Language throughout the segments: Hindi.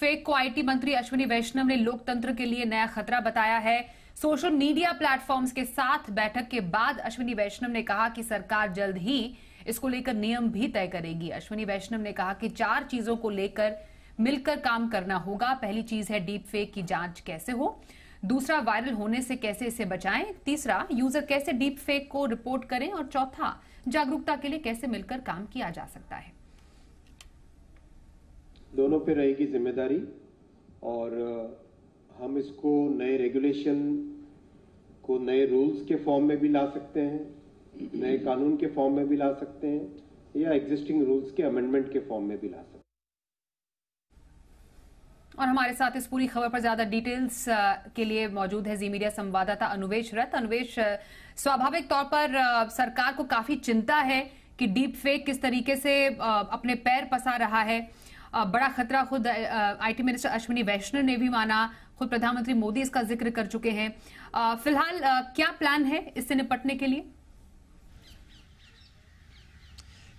फेक को आईटी मंत्री अश्विनी वैष्णव ने लोकतंत्र के लिए नया खतरा बताया है सोशल मीडिया प्लेटफॉर्म्स के साथ बैठक के बाद अश्विनी वैष्णव ने कहा कि सरकार जल्द ही इसको लेकर नियम भी तय करेगी अश्विनी वैष्णव ने कहा कि चार चीजों को लेकर मिलकर काम करना होगा पहली चीज है डीप फेक की जांच कैसे हो दूसरा वायरल होने से कैसे इसे बचाएं तीसरा यूजर कैसे डीप फेक को रिपोर्ट करें और चौथा जागरूकता के लिए कैसे मिलकर काम किया जा सकता है दोनों पे रहेगी जिम्मेदारी और हम इसको नए रेगुलेशन को नए रूल्स के फॉर्म में भी ला सकते हैं नए कानून के फॉर्म में भी ला सकते हैं या एग्जिस्टिंग रूल्स के अमेंडमेंट के फॉर्म में भी ला सकते हैं और हमारे साथ इस पूरी खबर पर ज्यादा डिटेल्स के लिए मौजूद है जी मीडिया संवाददाता अनुवेश रथ अनुवेश स्वाभाविक तौर पर सरकार को काफी चिंता है कि डीप फेक किस तरीके से अपने पैर पसा रहा है बड़ा खतरा खुद आईटी मिनिस्टर अश्विनी वैष्णव ने भी माना खुद प्रधानमंत्री मोदी इसका जिक्र कर चुके हैं फिलहाल क्या प्लान है इससे निपटने के लिए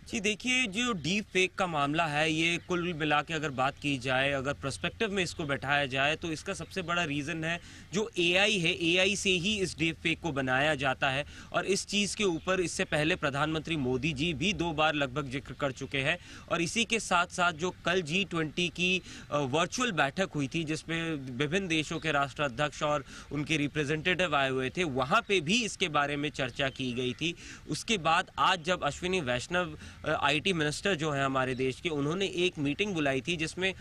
जी देखिए जो डीप फेक का मामला है ये कुल मिला के अगर बात की जाए अगर प्रस्पेक्टिव में इसको बैठाया जाए तो इसका सबसे बड़ा रीज़न है जो एआई है एआई से ही इस डीप फेक को बनाया जाता है और इस चीज़ के ऊपर इससे पहले प्रधानमंत्री मोदी जी भी दो बार लगभग जिक्र कर चुके हैं और इसी के साथ साथ जो कल जी ट्वेंटी की वर्चुअल बैठक हुई थी जिसमें विभिन्न देशों के राष्ट्राध्यक्ष और उनके रिप्रेजेंटेटिव आए हुए थे वहाँ पर भी इसके बारे में चर्चा की गई थी उसके बाद आज जब अश्विनी वैष्णव आईटी मिनिस्टर जो हैं हमारे देश के उन्होंने एक मीटिंग बुलाई थी जिसमें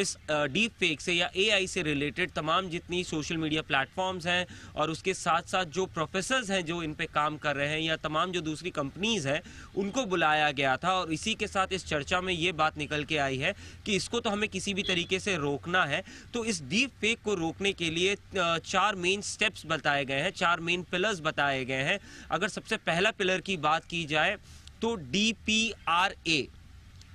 इस डीप फेक से या एआई से रिलेटेड तमाम जितनी सोशल मीडिया प्लेटफॉर्म्स हैं और उसके साथ साथ जो प्रोफेसर्स हैं जो इन पे काम कर रहे हैं या तमाम जो दूसरी कंपनीज हैं उनको बुलाया गया था और इसी के साथ इस चर्चा में ये बात निकल के आई है कि इसको तो हमें किसी भी तरीके से रोकना है तो इस डीप फेक को रोकने के लिए चार मेन स्टेप्स बताए गए हैं चार मेन पिलर्स बताए गए हैं अगर सबसे पहला पिलर की बात की जाए तो डी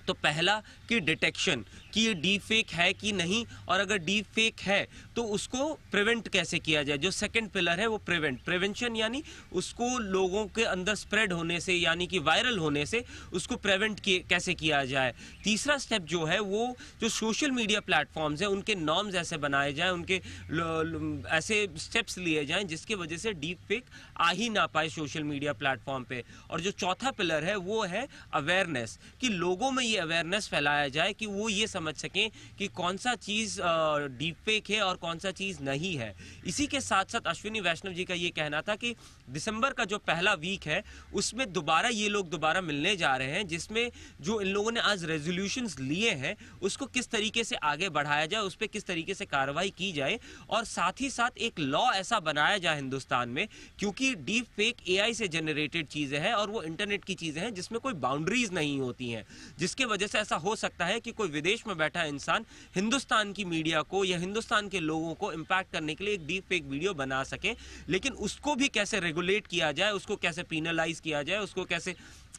तो पहला कि डिटेक्शन कि ये डी फेक है कि नहीं और अगर डी फेक है तो उसको प्रिवेंट कैसे किया जाए जो सेकंड पिलर है वो प्रिवेंट प्रिवेंशन यानी उसको लोगों के अंदर स्प्रेड होने से यानी कि वायरल होने से उसको प्रिवेंट कैसे किया जाए तीसरा स्टेप जो है वो जो सोशल मीडिया प्लेटफॉर्म्स हैं उनके नॉर्म्स ऐसे बनाए जाएँ उनके ल, ल, ऐसे स्टेप्स लिए जाएँ जिसकी वजह से डीप फेक आ ही ना पाए सोशल मीडिया प्लेटफॉर्म पर और जो चौथा पिलर है वो है अवेयरनेस कि लोगों में ये अवेयरनेस फैलाया जाए कि वो ये समझ समझ सकें कि कौन सा चीज़ डीप फेक है और कौन सा चीज़ नहीं है इसी के साथ साथ अश्विनी वैष्णव जी का ये कहना था कि दिसंबर का जो पहला वीक है उसमें दोबारा ये लोग दोबारा मिलने जा रहे हैं जिसमें जो इन लोगों ने आज रेजोल्यूशन लिए हैं उसको किस तरीके से आगे बढ़ाया जाए उस पर किस तरीके से कार्रवाई की जाए और साथ ही साथ एक लॉ ऐसा बनाया जाए हिंदुस्तान में क्योंकि डीप फेक ए से जनरेटेड चीज़ें हैं और वो इंटरनेट की चीज़ें हैं जिसमें कोई बाउंड्रीज नहीं होती हैं जिसके वजह से ऐसा हो सकता है कि कोई विदेश में बैठा इंसान हिंदुस्तान की मीडिया को या हिंदुस्तान के लोगों को इम्पैक्ट करने के लिए एक डीप फेक वीडियो बना सके लेकिन उसको भी कैसे रेगुलेट किया जाए उसको कैसे पीनलाइज किया जाए उसको कैसे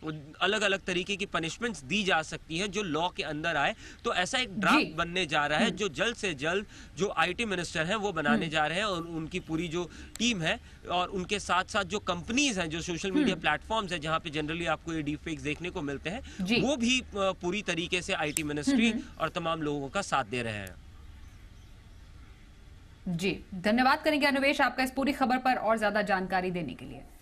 अलग अलग तरीके की पनिशमेंट्स दी जा सकती हैं जो लॉ के अंदर आए तो ऐसा एक ड्राफ्ट बनने जा रहा है हम्म। जो जल्द से जल्द जो आईटी मिनिस्टर हैं वो बनाने हम्म। जा रहे हैं और उनकी पूरी जो टीम है और उनके साथ साथ जो कंपनीज हैं जो सोशल मीडिया प्लेटफॉर्म्स हैं जहाँ पे जनरली आपको ये डीप फेक्स देखने को मिलते हैं वो भी पूरी तरीके से आई मिनिस्ट्री हम्म, और तमाम लोगों का साथ दे रहे हैं जी धन्यवाद करेंगे अनुवेश आपका इस पूरी खबर पर और ज्यादा जानकारी देने के लिए